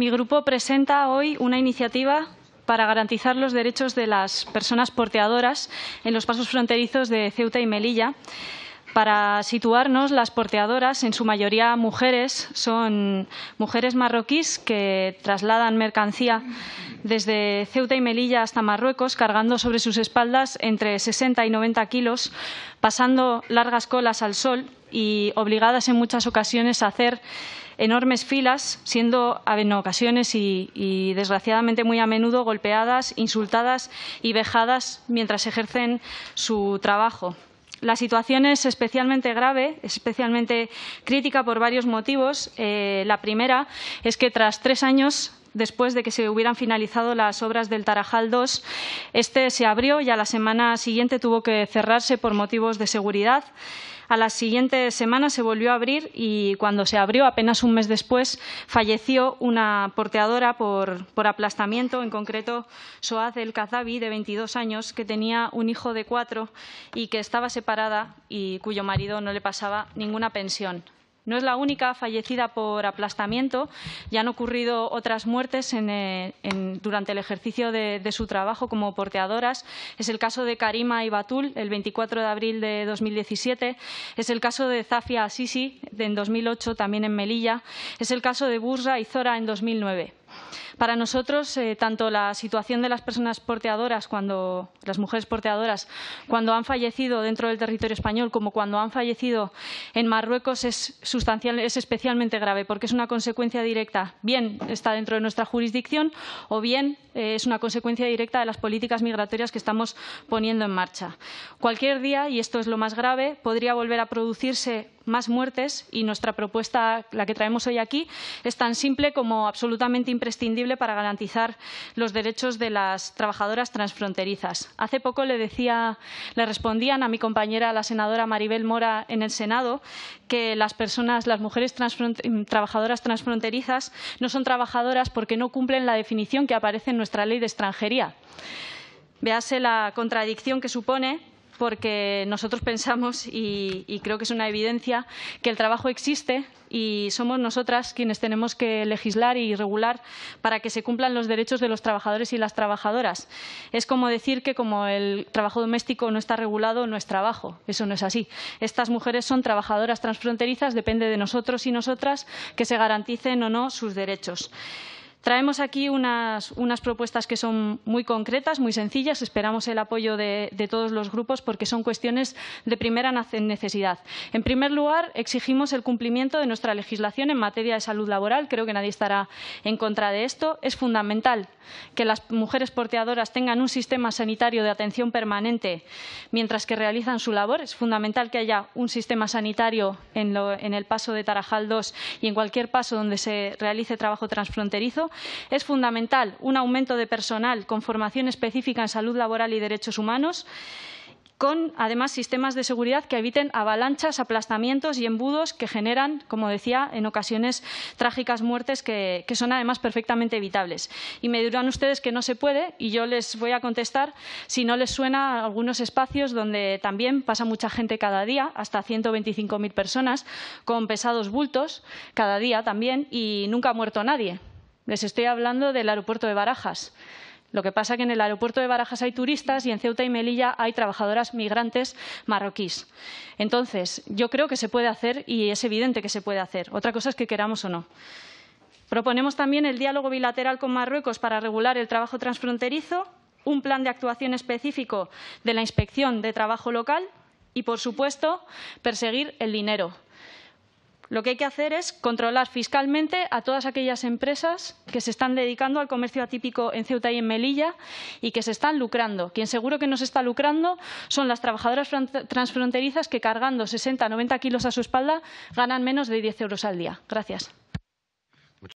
Mi grupo presenta hoy una iniciativa para garantizar los derechos de las personas porteadoras en los pasos fronterizos de Ceuta y Melilla. Para situarnos, las porteadoras, en su mayoría mujeres, son mujeres marroquíes que trasladan mercancía desde Ceuta y Melilla hasta Marruecos, cargando sobre sus espaldas entre 60 y 90 kilos, pasando largas colas al sol y obligadas en muchas ocasiones a hacer enormes filas, siendo en ocasiones y, desgraciadamente muy a menudo golpeadas, insultadas y vejadas mientras ejercen su trabajo. La situación es especialmente grave, especialmente crítica por varios motivos. Eh, la primera es que tras tres años después de que se hubieran finalizado las obras del Tarajal II. Este se abrió y a la semana siguiente tuvo que cerrarse por motivos de seguridad. A la siguiente semana se volvió a abrir y cuando se abrió, apenas un mes después, falleció una porteadora por, por aplastamiento, en concreto Soaz El Kazabi, de 22 años, que tenía un hijo de cuatro y que estaba separada y cuyo marido no le pasaba ninguna pensión. No es la única fallecida por aplastamiento. Ya han ocurrido otras muertes eh, durante el ejercicio de, su trabajo como porteadoras. Es el caso de Karima y Batul, el 24 de abril de 2017. Es el caso de Zafia Asisi, en 2008, también en Melilla. Es el caso de Burra Zora en 2009. Para nosotros, eh, tanto la situación de las personas porteadoras, cuando las mujeres porteadoras, cuando han fallecido dentro del territorio español, como cuando han fallecido en Marruecos, es, especialmente grave, porque es una consecuencia directa. Bien está dentro de nuestra jurisdicción o bien eh, es una consecuencia directa de las políticas migratorias que estamos poniendo en marcha. Cualquier día, y esto es lo más grave, podría volver a producirse más muertes y nuestra propuesta, la que traemos hoy aquí, es tan simple como absolutamente imprescindible para garantizar los derechos de las trabajadoras transfronterizas. Hace poco le, respondían a mi compañera, la senadora Maribel Mora, en el Senado, que las personas, las mujeres mm, trabajadoras transfronterizas no son trabajadoras porque no cumplen la definición que aparece en nuestra ley de extranjería. Véase la contradicción que supone porque nosotros pensamos, y, creo que es una evidencia, que el trabajo existe y somos nosotras quienes tenemos que legislar y regular para que se cumplan los derechos de los trabajadores y las trabajadoras. Es como decir que como el trabajo doméstico no está regulado, no es trabajo. Eso no es así. Estas mujeres son trabajadoras transfronterizas, depende de nosotros y nosotras que se garanticen o no sus derechos. Traemos aquí unas, propuestas que son muy concretas, muy sencillas. Esperamos el apoyo de, todos los grupos porque son cuestiones de primera necesidad. En primer lugar, exigimos el cumplimiento de nuestra legislación en materia de salud laboral. Creo que nadie estará en contra de esto. Es fundamental que las mujeres porteadoras tengan un sistema sanitario de atención permanente mientras que realizan su labor. Es fundamental que haya un sistema sanitario en, en el paso de Tarajal II y en cualquier paso donde se realice trabajo transfronterizo. Es fundamental un aumento de personal con formación específica en salud laboral y derechos humanos con además sistemas de seguridad que eviten avalanchas, aplastamientos y embudos que generan, como decía, en ocasiones trágicas muertes que, son además perfectamente evitables. Y me dirán ustedes que no se puede y yo les voy a contestar si no les suena algunos espacios donde también pasa mucha gente cada día, hasta 125.000 personas, con pesados bultos cada día también y nunca ha muerto nadie. Les estoy hablando del aeropuerto de Barajas. Lo que pasa es que en el aeropuerto de Barajas hay turistas y en Ceuta y Melilla hay trabajadoras migrantes marroquíes. Entonces, yo creo que se puede hacer y es evidente que se puede hacer. Otra cosa es que queramos o no. Proponemos también el diálogo bilateral con Marruecos para regular el trabajo transfronterizo, un plan de actuación específico de la inspección de trabajo local y, por supuesto, perseguir el dinero, lo que hay que hacer es controlar fiscalmente a todas aquellas empresas que se están dedicando al comercio atípico en Ceuta y en Melilla y que se están lucrando. Quien seguro que se está lucrando son las trabajadoras transfronterizas que cargando 60, 90 kilos a su espalda ganan menos de 10 euros al día. Gracias.